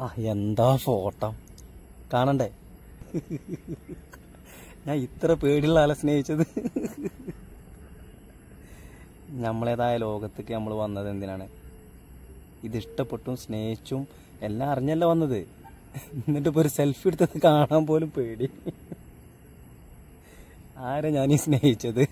ആ എന്താ ഫോട്ടോ കാണണ്ടേ ഞാൻ ഇത്ര പേടിയുള്ള ആളെ സ്നേഹിച്ചത് നമ്മളേതായ ലോകത്തേക്ക് നമ്മൾ വന്നത് എന്തിനാണ് ഇതിഷ്ടപ്പെട്ടും സ്നേഹിച്ചും എല്ലാം അറിഞ്ഞല്ല വന്നത് എന്നിട്ട് ഇപ്പോൾ ഒരു സെൽഫി എടുത്തത് കാണാൻ പോലും പേടി ആരെ ഞാൻ ഈ സ്നേഹിച്ചത്